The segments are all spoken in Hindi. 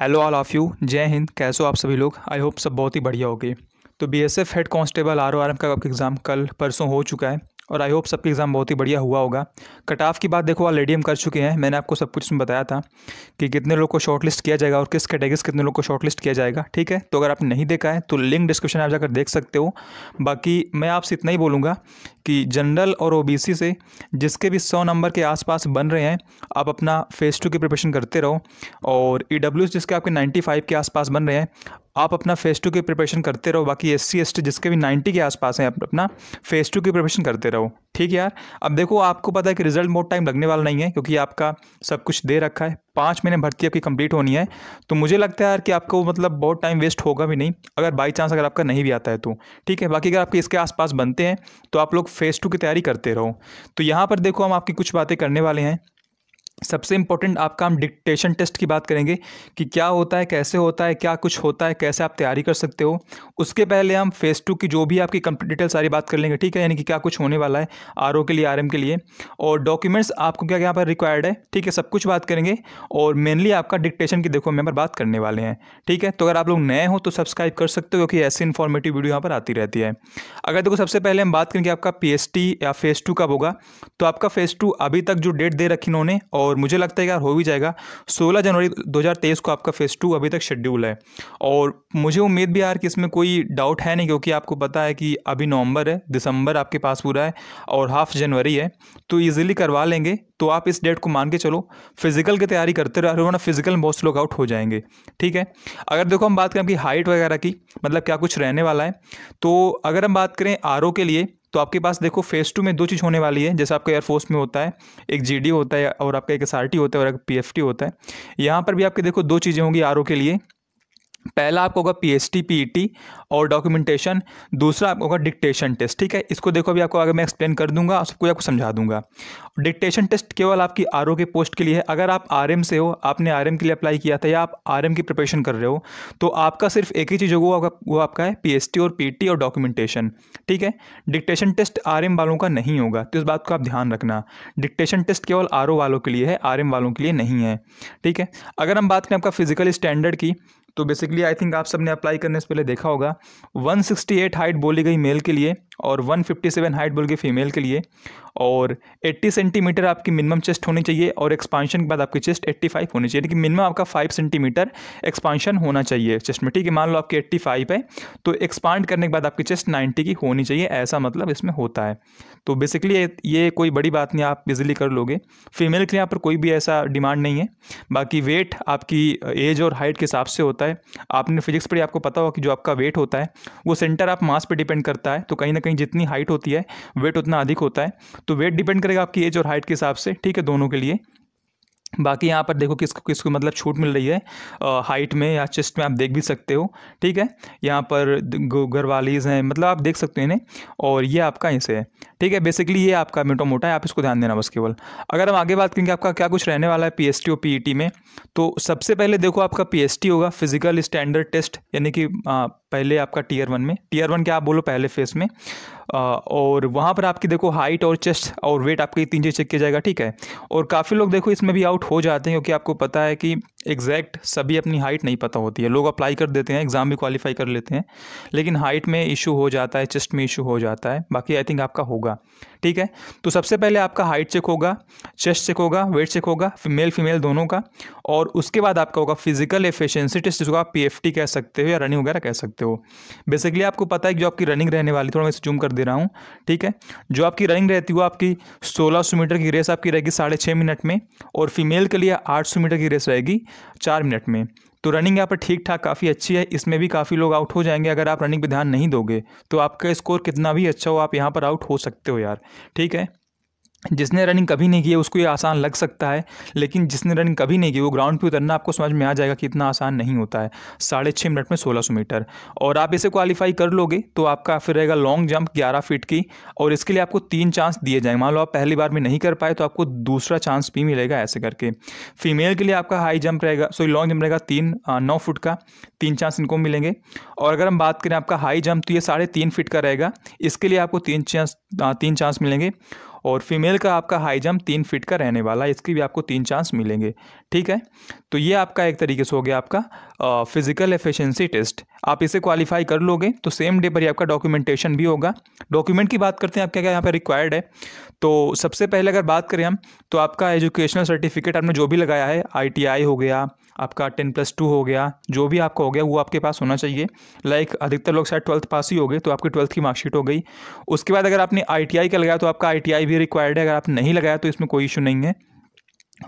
हेलो ऑल ऑफ़ यू जय हिंद कैसे हो आप सभी लोग आई होप सब बहुत ही बढ़िया होगी तो BSF head constable R O R M का आपका एग्ज़ाम कल परसों हो चुका है और आई होप सबके एग्ज़ाम बहुत ही बढ़िया हुआ होगा कट ऑफ की बात देखो ऑलरेडी हम कर चुके हैं मैंने आपको सब कुछ बताया था कि कितने लोग को शॉर्टलिस्ट किया जाएगा और किस कैटेगरी कितने लोग को शॉर्टलिस्ट किया जाएगा ठीक है तो अगर आपने नहीं देखा है तो लिंक डिस्क्रिप्शन आप जाकर देख सकते हो बाकी मैं आपसे इतना ही बोलूँगा कि जनरल और ओ से जिसके भी सौ नंबर के आसपास बन रहे हैं आप अपना फेज़ टू की प्रिपरेशन करते रहो और ई e जिसके आपके नाइन्टी के आसपास बन रहे हैं आप अपना फेज़ टू की प्रिपरेशन करते रहो बाकी एस सी एस टी जिसके भी नाइन्टी के आसपास हैं अपना फेज़ टू की प्रिपरेशन करते रहो ठीक है यार अब देखो आपको पता है कि रिजल्ट बहुत टाइम लगने वाला नहीं है क्योंकि आपका सब कुछ दे रखा है पाँच महीने भर्ती आपकी कंप्लीट होनी है तो मुझे लगता है यार कि आपको मतलब बहुत टाइम वेस्ट होगा भी नहीं अगर बाई चांस अगर आपका नहीं भी आता है तो ठीक है बाकी अगर आपके इसके आसपास बनते हैं तो आप लोग फेज़ टू की तैयारी करते रहो तो यहाँ पर देखो हम आपकी कुछ बातें करने वाले हैं सबसे इम्पोर्टेंट आपका हम डिक्टेशन टेस्ट की बात करेंगे कि क्या होता है कैसे होता है क्या कुछ होता है कैसे आप तैयारी कर सकते हो उसके पहले हम फेस टू की जो भी आपकी कंप्लीट डिटेल सारी बात कर लेंगे ठीक है यानी कि क्या कुछ होने वाला है आर के लिए आर के लिए और डॉक्यूमेंट्स आपको क्या यहाँ पर रिक्वायर्ड है ठीक है सब कुछ बात करेंगे और मेनली आपका डिक्टेशन की देखो मेम्बर पर बात करने वाले हैं ठीक है तो अगर आप लोग नए हो तो सब्सक्राइब कर सकते हो क्योंकि ऐसी इन्फॉर्मेटिव वीडियो यहाँ पर आती रहती है अगर देखो सबसे पहले हम बात करेंगे आपका पी या फेज़ टू कब होगा तो आपका फेज़ टू अभी तक जो डेट दे रखी इन्होंने और और मुझे लगता है यार हो भी जाएगा 16 जनवरी 2023 को आपका फ़ेज़ टू अभी तक शेड्यूल है और मुझे उम्मीद भी यार कि इसमें कोई डाउट है नहीं क्योंकि आपको पता है कि अभी नवंबर है दिसंबर आपके पास पूरा है और हाफ जनवरी है तो ईजिली करवा लेंगे तो आप इस डेट को मान के चलो फिजिकल की तैयारी करते रहो वरना फिजिकल में बहुत लोग आउट हो जाएंगे ठीक है अगर देखो हम बात करें आपकी हाइट वगैरह की मतलब क्या कुछ रहने वाला है तो अगर हम बात करें आर के लिए तो आपके पास देखो फेस टू में दो चीज़ होने वाली है जैसे आपका एयरफोर्स में होता है एक जी होता है और आपका एक एस होता है और एक पी होता है यहाँ पर भी आपके देखो दो चीज़ें होंगी आर के लिए पहला आपको होगा P S T P E T और डॉक्यूमेंटेशन दूसरा आपको होगा डिक्टेशन टेस्ट ठीक है इसको देखो अभी आपको आगे मैं एक्सप्लेन कर दूंगा सबको आपको समझा दूंगा डिक्टेशन टेस्ट केवल आपकी आर के पोस्ट के लिए है अगर आप आर से हो आपने आर के लिए अप्लाई किया था या आप आर की प्रिपरेशन कर रहे हो तो आपका सिर्फ एक ही चीज़ होगा वो आपका है पी और पी e और डॉक्यूमेंटेशन ठीक है डिक्टेशन टेस्ट आर वालों का नहीं होगा तो इस बात को आप ध्यान रखना डिक्टेशन टेस्ट केवल आर वालों के लिए है आर वालों के लिए नहीं है ठीक है अगर हम बात करें आपका फिजिकल स्टैंडर्ड की तो बेसिकली आई थिंक आप सबने अप्लाई करने से पहले देखा होगा 168 हाइट बोली गई मेल के लिए और 157 हाइट बोल के फीमेल के लिए और 80 सेंटीमीटर आपकी मिनिमम चेस्ट होनी चाहिए और एक्सपांशन के बाद आपकी चेस्ट 85 होनी चाहिए यानी कि मिनिमम आपका 5 सेंटीमीटर एक्सपांशन होना चाहिए चेस्ट में ठीक है मान लो आपकी 85 है तो एक्सपांड करने के बाद आपकी चेस्ट 90 की होनी चाहिए ऐसा मतलब इसमें होता है तो बेसिकली ये कोई बड़ी बात नहीं आप इजिली कर लोगे फीमेल के लिए यहाँ पर कोई भी ऐसा डिमांड नहीं है बाकी वेट आपकी एज और हाइट के हिसाब से होता है आपने फिजिक्स पर आपको पता होगा कि जो आपका वेट होता है वो सेंटर आप मास पर डिपेंड करता है तो कहीं ना कहीं जितनी हाइट होती है वेट उतना अधिक होता है तो वेट डिपेंड करेगा आपकी एज और हाइट के हिसाब से ठीक है दोनों के लिए बाकी यहाँ पर देखो किसको किसको मतलब छूट मिल रही है आ, हाइट में या चेस्ट में आप देख भी सकते हो ठीक है यहाँ पर गरवालीज हैं मतलब आप देख सकते हो इन्हें और ये आपका इसे है ठीक है बेसिकली ये आपका मोटा मोटा है आप इसको ध्यान देना बस केवल अगर हम आगे बात करेंगे आपका क्या कुछ रहने वाला है पी एस टी और पी ई टी में तो सबसे पहले देखो आपका पी टी होगा फिजिकल स्टैंडर्ड टेस्ट यानी कि पहले आपका टीयर वन में टीयर वन क्या आप बोलो पहले फेस में और वहाँ पर आपकी देखो हाइट और चेस्ट और वेट आपकी तीन चीज़ चेक किया जाएगा ठीक है और काफ़ी लोग देखो इसमें भी आउट हो जाते हैं क्योंकि आपको पता है कि एग्जैक्ट सभी अपनी हाइट नहीं पता होती है लोग अप्लाई कर देते हैं एग्ज़ाम भी क्वालिफाई कर लेते हैं लेकिन हाइट में इशू हो जाता है चेस्ट में इशू हो जाता है बाकी आई थिंक आपका होगा ठीक है तो सबसे पहले आपका हाइट चेक होगा चेस्ट चेक होगा वेट चेक होगा मेल फीमेल दोनों का और उसके बाद आपका होगा फिजिकल एफिशेंसी टेस्ट जिसको आप पी कह सकते हो या रनिंग वगैरह कह सकते हो बेसिकली आपको पता है जो आपकी रनिंग रहने वाली थोड़ा मैं जूम कर दे रहा हूँ ठीक है जो आपकी रनिंग रहती हो वो आपकी सोलह मीटर की रेस आपकी रहेगी साढ़े मिनट में और फीमेल के लिए आठ मीटर की रेस रहेगी चार मिनट में तो रनिंग यहाँ पर ठीक ठाक काफ़ी अच्छी है इसमें भी काफ़ी लोग आउट हो जाएंगे अगर आप रनिंग पर ध्यान नहीं दोगे तो आपका स्कोर कितना भी अच्छा हो आप यहाँ पर आउट हो सकते हो यार ठीक है जिसने रनिंग कभी नहीं की है उसको ये आसान लग सकता है लेकिन जिसने रनिंग कभी नहीं की वो ग्राउंड पे उतरना आपको समझ में आ जाएगा कि इतना आसान नहीं होता है साढ़े छः मिनट में सोलह सौ मीटर और आप इसे क्वालिफाई कर लोगे तो आपका फिर रहेगा लॉन्ग जंप ग्यारह फीट की और इसके लिए आपको तीन चांस दिए जाएंगे मान लो आप पहली बार में नहीं कर पाए तो आपको दूसरा चांस भी मिलेगा ऐसे करके फीमेल के लिए आपका हाई जंप रहेगा सॉरी लॉन्ग जंप रहेगा तीन नौ फुट का तीन चांस इनको मिलेंगे और अगर हम बात करें आपका हाई जंप तो ये साढ़े तीन फीट का रहेगा इसके लिए आपको तीन चांस तीन चांस मिलेंगे और फीमेल का आपका हाई जंप तीन फीट का रहने वाला है इसकी भी आपको तीन चांस मिलेंगे ठीक है तो ये आपका एक तरीके से हो गया आपका फिजिकल एफिशिएंसी टेस्ट आप इसे क्वालिफाई कर लोगे तो सेम डे पर ही आपका डॉक्यूमेंटेशन भी होगा डॉक्यूमेंट की बात करते हैं क्या क्या यहाँ पर रिक्वायर्ड है तो सबसे पहले अगर बात करें हम तो आपका एजुकेशनल सर्टिफिकेट आपने जो भी लगाया है आई हो गया आपका टेन प्लस टू हो गया जो भी आपका हो गया वो आपके पास होना चाहिए लाइक अधिकतर लोग शायद ट्वेल्थ पास ही हो गए तो आपकी ट्वेल्थ की मार्कशीट हो गई उसके बाद अगर आपने आई का लगाया तो आपका आई भी रिक्वायर्ड है अगर आप नहीं लगाया तो इसमें कोई इशू नहीं है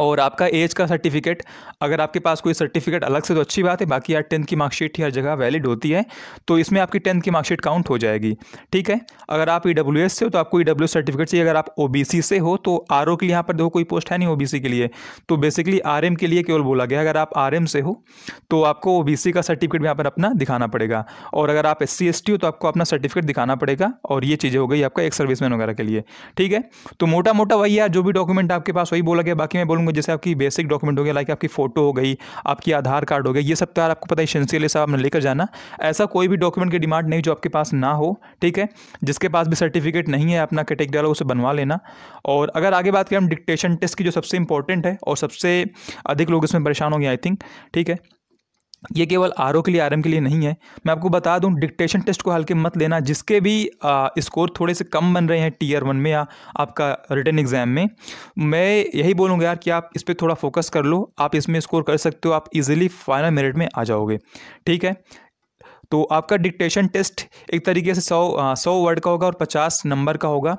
और आपका एज का सर्टिफिकेट अगर आपके पास कोई सर्टिफिकेट अलग से तो अच्छी बात है बाकी यार टेंथ की मार्कशीट हर जगह वैलिड होती है तो इसमें आपकी टेंथ की मार्कशीट काउंट हो जाएगी ठीक है अगर आप ई e से हो तो आपको ई e सर्टिफिकेट चाहिए अगर आप ओ से हो तो आर के लिए यहाँ पर देखो कोई पोस्ट है नहीं ओ के लिए तो बेसिकली आर के लिए केवल बोला गया अगर आप आर से हो तो आपको ओ का सर्टिफिकेट यहाँ पर अपना दिखाना पड़ेगा और अगर आप एस सी हो तो आपको अपना सर्टिफिकेट दिखाना पड़ेगा और ये चीज़ें हो गई आपका एक सर्विसमैन वगैरह के लिए ठीक है तो मोटा मोटा वही है जो भी डॉक्यूमेंट आपके पास वही बोला गया बाकी मैं बोलूँगा जैसे आपकी बेसिक डॉक्यूमेंट हो गया लाइक आपकी फ़ोटो हो गई आपकी आधार कार्ड हो गया ये सब तो यार आपको पता है एसेंशियल सब आपने लेकर जाना ऐसा कोई भी डॉक्यूमेंट की डिमांड नहीं जो आपके पास ना हो ठीक है जिसके पास भी सर्टिफिकेट नहीं है अपना कैटेगरी वाला उसे बनवा लेना और अगर आगे बात करें हम डिक्टेशन टेस्ट की जो सबसे इंपॉर्टेंट है और सबसे अधिक लोग इसमें परेशान होंगे आई थिंक ठीक है ये केवल आर के लिए आर के लिए नहीं है मैं आपको बता दूं डिक्टेशन टेस्ट को हल्के मत लेना जिसके भी स्कोर थोड़े से कम बन रहे हैं टीयर वन में या आपका रिटर्न एग्ज़ाम में मैं यही बोलूँगा यार कि आप इस पर थोड़ा फोकस कर लो आप इसमें स्कोर कर सकते हो आप इजीली फाइनल मेरिट में आ जाओगे ठीक है तो आपका डिक्टेशन टेस्ट एक तरीके से सौ सौ वर्ड का होगा और पचास नंबर का होगा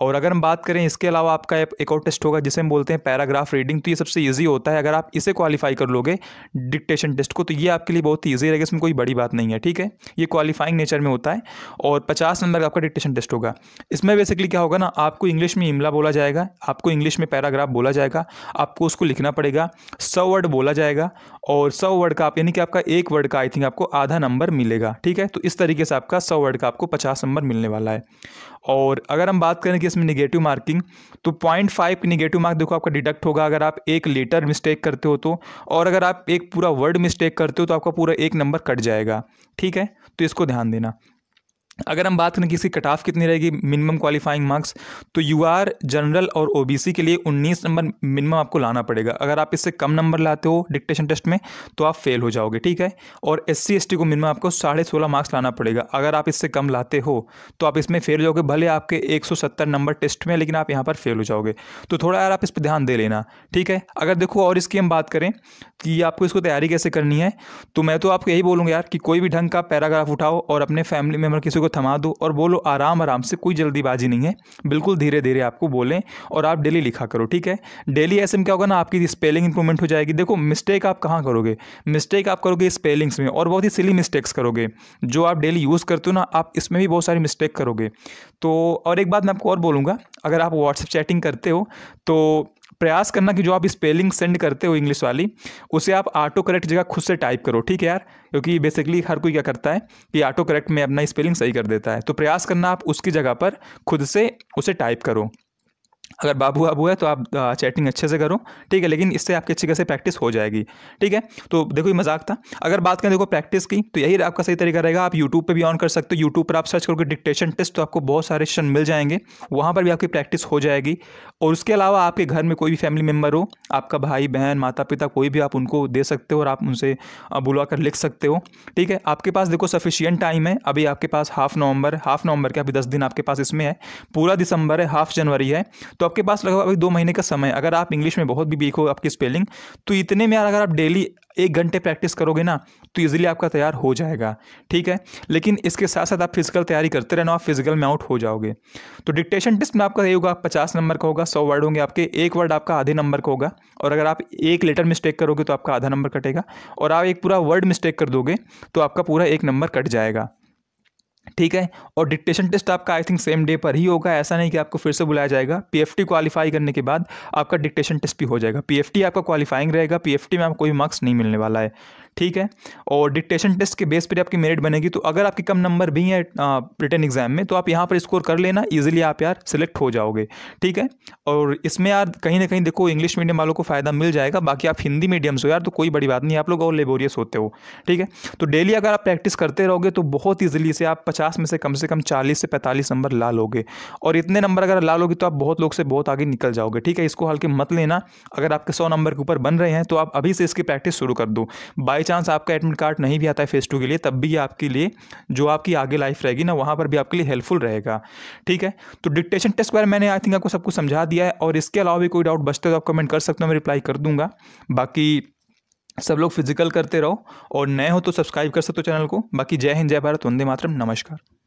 और अगर हम बात करें इसके अलावा आपका एक और टेस्ट होगा जिसे हम बोलते हैं पैराग्राफ रीडिंग तो ये सबसे ईजी होता है अगर आप इसे क्वालिफाई कर लोगे डिक्टेशन टेस्ट को तो ये आपके लिए बहुत ही ईजी रहेगा इसमें कोई बड़ी बात नहीं है ठीक है ये क्वालिफाइंग नेचर में होता है और पचास नंबर का आपका डिक्टेशन टेस्ट होगा इसमें बेसिकली क्या होगा ना आपको इंग्लिश में इमला बोला जाएगा आपको इंग्लिश में पैराग्राफ बोला जाएगा आपको उसको लिखना पड़ेगा सौ वर्ड बोला जाएगा और सौ वर्ड का आप यानी कि आपका एक वर्ड का आई थिंक आपको आधा नंबर मिलेगा ठीक है तो इस तरीके से आपका सौ वर्ड का आपको पचास नंबर मिलने वाला है और अगर हम बात करें कि इसमें निगेटिव मार्किंग तो पॉइंट फाइव की निगेटिव मार्क देखो आपका डिडक्ट होगा अगर आप एक लेटर मिस्टेक करते हो तो और अगर आप एक पूरा वर्ड मिस्टेक करते हो तो आपका पूरा एक नंबर कट जाएगा ठीक है तो इसको ध्यान देना अगर हम बात करें कि इसकी कट ऑफ कितनी रहेगी मिनिमम क्वालिफाइंग मार्क्स तो यू आर जनरल और ओबीसी के लिए 19 नंबर मिनिमम आपको लाना पड़ेगा अगर आप इससे कम नंबर लाते हो डिक्टेशन टेस्ट में तो आप फेल हो जाओगे ठीक है और एस सी को मिनिमम आपको साढ़े सोलह मार्क्स लाना पड़ेगा अगर आप इससे कम लाते हो तो आप इसमें फेल हो जाओगे भले आपके एक नंबर टेस्ट में लेकिन आप यहाँ पर फेल हो जाओगे तो थोड़ा यार आप इस पर ध्यान दे लेना ठीक है अगर देखो और इसकी हम बात करें कि आपको इसको तैयारी कैसे करनी है तो मैं तो आपको यही बोलूँगा यार कि कोई भी ढंग का पैराग्राफ उठाओ और अपने फैमिली मेम्बर किसी को को थमा दो और बोलो आराम आराम से कोई जल्दीबाजी नहीं है बिल्कुल धीरे धीरे आपको बोलें और आप डेली लिखा करो ठीक है डेली ऐसे में क्या होगा ना आपकी स्पेलिंग इंप्रूवमेंट हो जाएगी देखो मिस्टेक आप कहाँ करोगे मिस्टेक आप करोगे स्पेलिंग्स में और बहुत ही सिली मिस्टेक्स करोगे जो आप डेली यूज़ करते हो ना आप इसमें भी बहुत सारी मिस्टेक करोगे तो और एक बात मैं आपको और बोलूँगा अगर आप व्हाट्सएप चैटिंग करते हो तो प्रयास करना कि जो आप स्पेलिंग सेंड करते हो इंग्लिश वाली उसे आप ऑटो करेक्ट जगह खुद से टाइप करो ठीक है यार क्योंकि बेसिकली हर कोई क्या करता है कि ऑटो करेक्ट में अपना स्पेलिंग सही कर देता है तो प्रयास करना आप उसकी जगह पर खुद से उसे टाइप करो अगर बाबू आबू है तो आप चैटिंग अच्छे से करो ठीक है लेकिन इससे आपकी अच्छी खासे प्रैक्टिस हो जाएगी ठीक है तो देखो ये मजाक था अगर बात करें देखो प्रैक्टिस की तो यही आपका सही तरीका रहेगा आप यूट्यूब पे भी ऑन कर सकते हो यूट्यूब पर आप सर्च करोगे डिक्टेशन टेस्ट तो आपको बहुत सारे सेशन मिल जाएंगे वहाँ पर भी आपकी प्रैक्टिस हो जाएगी और उसके अलावा आपके घर में कोई भी फैमिली मेम्बर हो आपका भाई बहन माता पिता कोई भी आप उनको दे सकते हो और आप उनसे बुला कर लिख सकते हो ठीक है आपके पास देखो सफिशियंट टाइम है अभी आपके पास हाफ नवंबर हाफ नवंबर के अभी दस दिन आपके पास इसमें है पूरा दिसंबर है हाफ जनवरी है तो आपके पास लगभग अभी दो महीने का समय अगर आप इंग्लिश में बहुत भी वीक हो आपकी स्पेलिंग तो इतने में अगर आप डेली एक घंटे प्रैक्टिस करोगे ना तो ईजिली आपका तैयार हो जाएगा ठीक है लेकिन इसके साथ साथ आप फिजिकल तैयारी करते रहना आप फिजिकल में आउट हो जाओगे तो डिक्टेशन टेस्ट में आपका यही होगा पचास नंबर का होगा सौ वर्ड होंगे आपके एक वर्ड आपका आधे नंबर का होगा और अगर आप एक लेटर मिस्टेक करोगे तो आपका आधा नंबर कटेगा और आप एक पूरा वर्ड मिस्टेक कर दोगे तो आपका पूरा एक नंबर कट जाएगा ठीक है और डिक्टेशन टेस्ट आपका आई थिंक सेम डे पर ही होगा ऐसा नहीं कि आपको फिर से बुलाया जाएगा पीएफटी क्वालिफाई करने के बाद आपका डिक्टेशन टेस्ट भी हो जाएगा पीएफटी आपका क्वालिफाइंग रहेगा पीएफटी में आपको कोई मार्क्स नहीं मिलने वाला है ठीक है और डिक्टेशन टेस्ट के बेस पर आपकी मेरिट बनेगी तो अगर आपके कम नंबर भी हैं रिटर्न एग्जाम में तो आप यहाँ पर स्कोर कर लेना ईजिली आप यार सेलेक्ट हो जाओगे ठीक है और इसमें यार कहीं ना कहीं देखो इंग्लिश मीडियम वालों को फ़ायदा मिल जाएगा बाकी आप हिंदी मीडियम से यार तो कोई बड़ी बात नहीं आप लोग और लेबोरियस होते हो ठीक है तो डेली अगर आप प्रैक्टिस करते रहोगे तो बहुत ईजिली से आप पचास में से कम से कम चालीस से पैंतालीस नंबर ला लोगे और इतने नंबर अगर ला लोगे तो आप बहुत लोग से बहुत आगे निकल जाओगे ठीक है इसको हल्के मत लेना अगर आपके सौ नंबर के ऊपर बन रहे हैं तो आप अभी से इसकी प्रैक्टिस शुरू कर दो बाई चांस आपका एडमिट कार्ड नहीं भी आता है फेस टू के लिए तब भी आपके लिए जो आपकी आगे लाइफ रहेगी ना वहाँ पर भी आपके लिए हेल्पफुल रहेगा ठीक है तो डिक्टेशन टेस्ट वगैरह बारे में मैंने आई थिंक आपको सब कुछ समझा दिया है और इसके अलावा भी कोई डाउट बचता है तो आप कमेंट कर सकते हो मैं रिप्लाई कर दूंगा बाकी सब लोग फिजिकल करते रहो और नए हो तो सब्सक्राइब कर सकते हो चैनल को बाकी जय हिंद जय भारत वंदे मातरम नमस्कार